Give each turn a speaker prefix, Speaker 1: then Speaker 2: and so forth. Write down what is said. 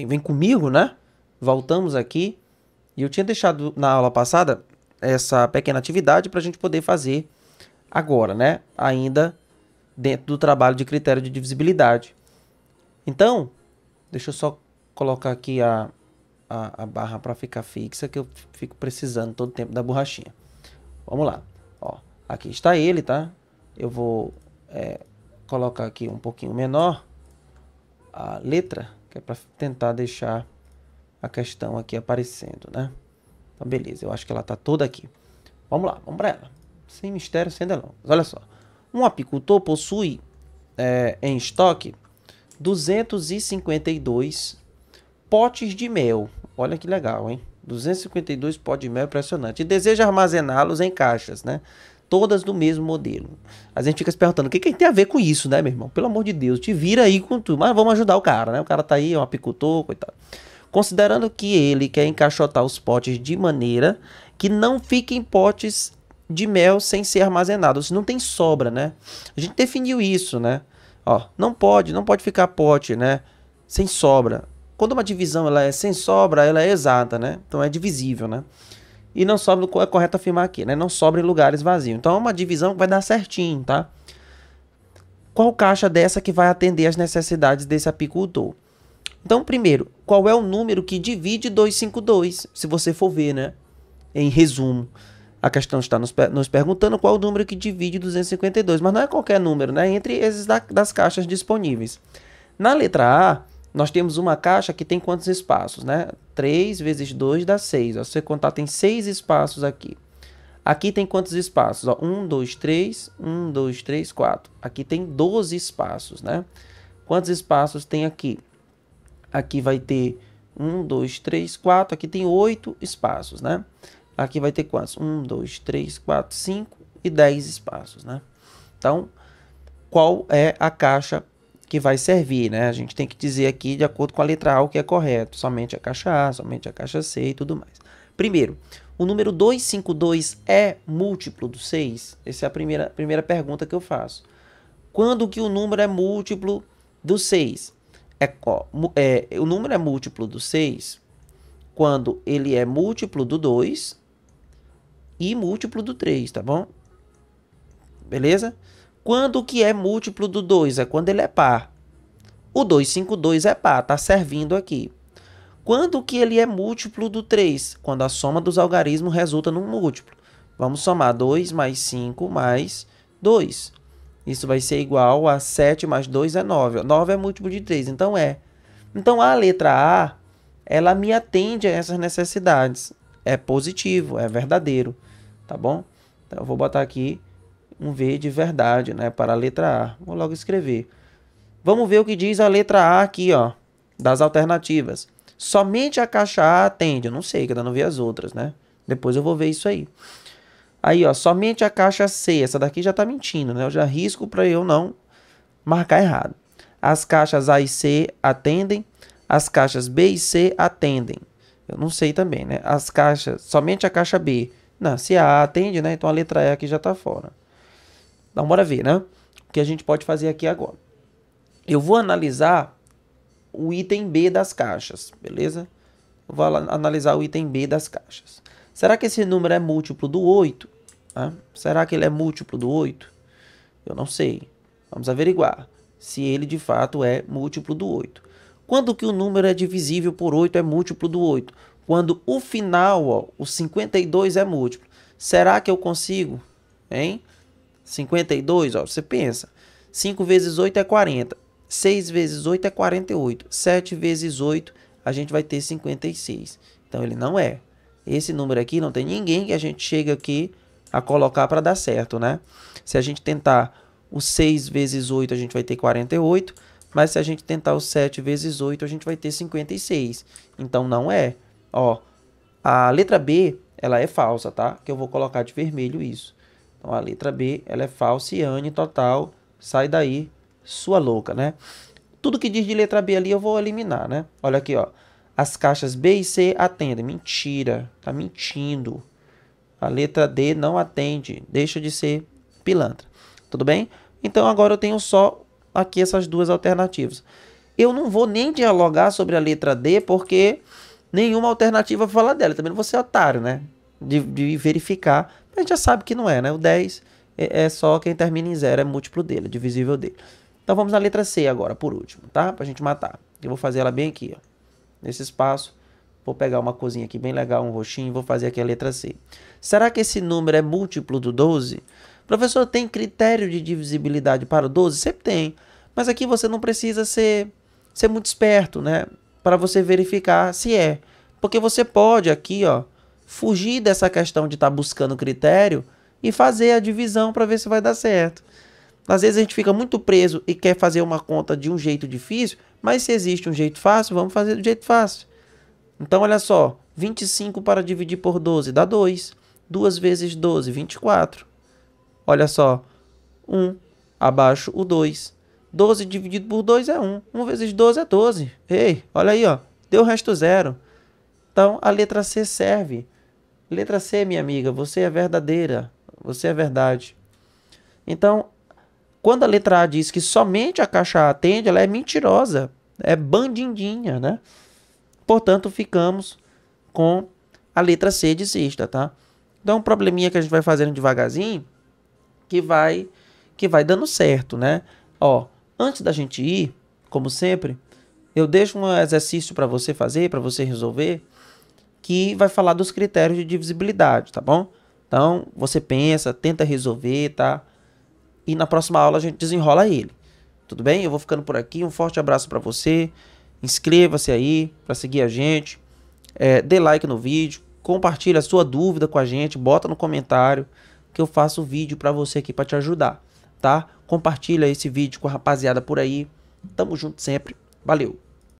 Speaker 1: vem, vem comigo, né? Voltamos aqui. E eu tinha deixado na aula passada essa pequena atividade para a gente poder fazer agora, né? Ainda dentro do trabalho de critério de divisibilidade. Então, deixa eu só colocar aqui a, a, a barra para ficar fixa, que eu fico precisando todo tempo da borrachinha. Vamos lá. Ó, aqui está ele, tá? Eu vou é, colocar aqui um pouquinho menor a letra que é para tentar deixar a questão aqui aparecendo, né? Então, beleza, eu acho que ela está toda aqui. Vamos lá, vamos para ela. Sem mistério, sem delongas. Olha só. Um apicultor possui é, em estoque 252 potes de mel. Olha que legal, hein? 252 potes de mel, impressionante. E deseja armazená-los em caixas, né? todas do mesmo modelo. A gente fica se perguntando, o que, que tem a ver com isso, né, meu irmão? Pelo amor de Deus, te vira aí com tudo. Mas vamos ajudar o cara, né? O cara tá aí, é um apicultor, coitado. Considerando que ele quer encaixotar os potes de maneira que não fiquem potes de mel sem ser armazenados. Não tem sobra, né? A gente definiu isso, né? Ó, não pode, não pode ficar pote, né? Sem sobra. Quando uma divisão ela é sem sobra, ela é exata, né? Então é divisível, né? E não sobra, é correto afirmar aqui, né? Não sobra lugares vazios. Então é uma divisão que vai dar certinho, tá? Qual caixa dessa que vai atender as necessidades desse apicultor? Então, primeiro, qual é o número que divide 252? Se você for ver, né? Em resumo, a questão está nos, nos perguntando qual o número que divide 252. Mas não é qualquer número, né? Entre esses da, das caixas disponíveis. Na letra A, nós temos uma caixa que tem quantos espaços, né? 3 vezes 2 dá 6. Se você contar, tem 6 espaços aqui. Aqui tem quantos espaços? 1, 2, 3, 1, 2, 3, 4. Aqui tem 12 espaços, né? Quantos espaços tem aqui? Aqui vai ter 1, 2, 3, 4. Aqui tem 8 espaços, né? Aqui vai ter quantos? 1, 2, 3, 4, 5 e 10 espaços, né? Então, qual é a caixa que vai servir, né? A gente tem que dizer aqui de acordo com a letra A o que é correto, somente a caixa A, somente a caixa C e tudo mais. Primeiro, o número 252 é múltiplo do 6? Essa é a primeira, primeira pergunta que eu faço. Quando que o número é múltiplo do 6? É, é, o número é múltiplo do 6 quando ele é múltiplo do 2 e múltiplo do 3, tá bom? Beleza? Quando que é múltiplo do 2? É quando ele é par. O 252 é par, está servindo aqui. Quando que ele é múltiplo do 3? Quando a soma dos algarismos resulta num múltiplo. Vamos somar 2 mais 5 mais 2. Isso vai ser igual a 7 mais 2 é 9. 9 é múltiplo de 3, então é. Então, a letra A, ela me atende a essas necessidades. É positivo, é verdadeiro, tá bom? Então, eu vou botar aqui um V de verdade, né, para a letra A. Vou logo escrever. Vamos ver o que diz a letra A aqui, ó, das alternativas. Somente a caixa A atende. Eu não sei, que eu não vi as outras, né? Depois eu vou ver isso aí. Aí, ó, somente a caixa C. Essa daqui já tá mentindo, né? Eu já risco para eu não marcar errado. As caixas A e C atendem. As caixas B e C atendem. Eu não sei também, né? As caixas, somente a caixa B. Não, se a A atende, né? Então a letra E aqui já tá fora. Então, bora ver, né? O que a gente pode fazer aqui agora. Eu vou analisar o item B das caixas, beleza? Eu vou analisar o item B das caixas. Será que esse número é múltiplo do 8? Né? Será que ele é múltiplo do 8? Eu não sei. Vamos averiguar se ele de fato é múltiplo do 8. Quando que o número é divisível por 8 é múltiplo do 8? Quando o final, ó, o 52 é múltiplo. Será que eu consigo? Hein? 52, ó, você pensa. 5 vezes 8 é 40. 6 vezes 8 é 48. 7 vezes 8, a gente vai ter 56. Então, ele não é. Esse número aqui não tem ninguém que a gente chega aqui a colocar para dar certo, né? Se a gente tentar o 6 vezes 8, a gente vai ter 48. Mas se a gente tentar o 7 vezes 8, a gente vai ter 56. Então, não é. Ó, a letra B, ela é falsa, tá? Que eu vou colocar de vermelho isso. Então a letra B ela é falsa e Anne total, sai daí, sua louca, né? Tudo que diz de letra B ali eu vou eliminar, né? Olha aqui, ó. As caixas B e C atendem. Mentira, tá mentindo. A letra D não atende, deixa de ser pilantra. Tudo bem? Então agora eu tenho só aqui essas duas alternativas. Eu não vou nem dialogar sobre a letra D porque nenhuma alternativa vai falar dela. Também não vou ser otário, né? de, de verificar, a gente já sabe que não é, né? O 10 é, é só quem termina em zero, é múltiplo dele, é divisível dele. Então vamos na letra C agora, por último, tá? Pra gente matar. Eu vou fazer ela bem aqui, ó. Nesse espaço, vou pegar uma cozinha aqui bem legal, um roxinho, e vou fazer aqui a letra C. Será que esse número é múltiplo do 12? Professor, tem critério de divisibilidade para o 12? Sempre tem. Mas aqui você não precisa ser, ser muito esperto, né? Para você verificar se é. Porque você pode aqui, ó, fugir dessa questão de estar tá buscando critério e fazer a divisão para ver se vai dar certo. Às vezes a gente fica muito preso e quer fazer uma conta de um jeito difícil, mas se existe um jeito fácil, vamos fazer do jeito fácil. Então olha só, 25 para dividir por 12 dá 2. 2 vezes 12, 24. Olha só, 1 abaixo o 2. 12 dividido por 2 é 1. 1 vezes 12 é 12. Ei, olha aí, ó. deu o resto zero. Então a letra C serve Letra C, minha amiga, você é verdadeira, você é verdade. Então, quando a letra A diz que somente a caixa A atende, ela é mentirosa, é bandindinha, né? Portanto, ficamos com a letra C de cista, tá? Então, um probleminha que a gente vai fazendo devagarzinho, que vai que vai dando certo, né? Ó, antes da gente ir, como sempre, eu deixo um exercício para você fazer, para você resolver que vai falar dos critérios de divisibilidade, tá bom? Então, você pensa, tenta resolver, tá? E na próxima aula a gente desenrola ele. Tudo bem? Eu vou ficando por aqui. Um forte abraço para você. Inscreva-se aí para seguir a gente. É, dê like no vídeo. Compartilhe a sua dúvida com a gente. Bota no comentário que eu faço o vídeo para você aqui para te ajudar, tá? Compartilha esse vídeo com a rapaziada por aí. Tamo junto sempre. Valeu!